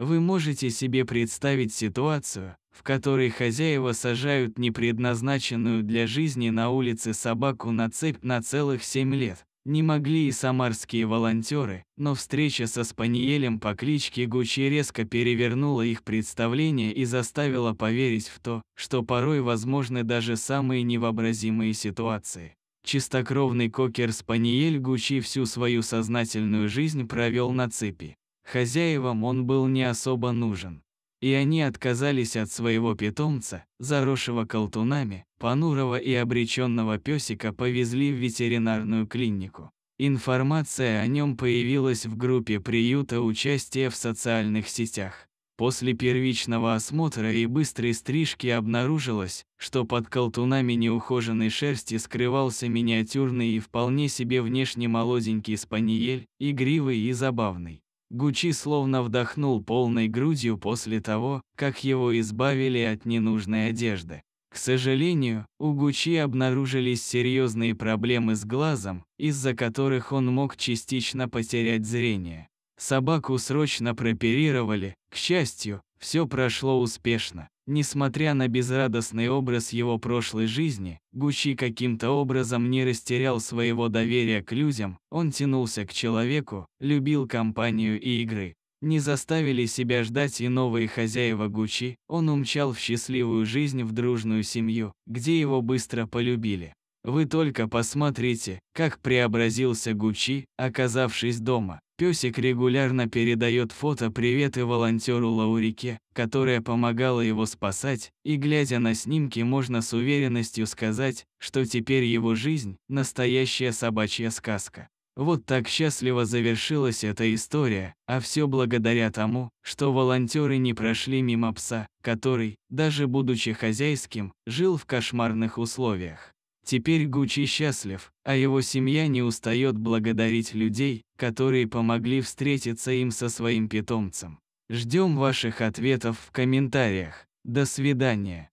Вы можете себе представить ситуацию, в которой хозяева сажают непредназначенную для жизни на улице собаку на цепь на целых 7 лет. Не могли и самарские волонтеры, но встреча со спаниелем по кличке Гучи резко перевернула их представление и заставила поверить в то, что порой возможны даже самые невообразимые ситуации. Чистокровный кокер-спаниель Гучи всю свою сознательную жизнь провел на цепи. Хозяевам он был не особо нужен, и они отказались от своего питомца, заросшего колтунами, понурого и обреченного песика повезли в ветеринарную клинику. Информация о нем появилась в группе приюта участия в социальных сетях. После первичного осмотра и быстрой стрижки обнаружилось, что под колтунами неухоженной шерсти скрывался миниатюрный и вполне себе внешне молоденький спаниель, игривый и забавный. Гучи словно вдохнул полной грудью после того, как его избавили от ненужной одежды. К сожалению, у Гучи обнаружились серьезные проблемы с глазом, из-за которых он мог частично потерять зрение. Собаку срочно прооперировали, к счастью, все прошло успешно. Несмотря на безрадостный образ его прошлой жизни, Гучи каким-то образом не растерял своего доверия к людям, он тянулся к человеку, любил компанию и игры. Не заставили себя ждать и новые хозяева Гучи, он умчал в счастливую жизнь в дружную семью, где его быстро полюбили. Вы только посмотрите, как преобразился Гучи, оказавшись дома. Песик регулярно передает фото приветы волонтеру Лаурике, которая помогала его спасать, и глядя на снимки можно с уверенностью сказать, что теперь его жизнь – настоящая собачья сказка. Вот так счастливо завершилась эта история, а все благодаря тому, что волонтеры не прошли мимо пса, который, даже будучи хозяйским, жил в кошмарных условиях. Теперь Гучи счастлив, а его семья не устает благодарить людей, которые помогли встретиться им со своим питомцем. Ждем ваших ответов в комментариях. До свидания.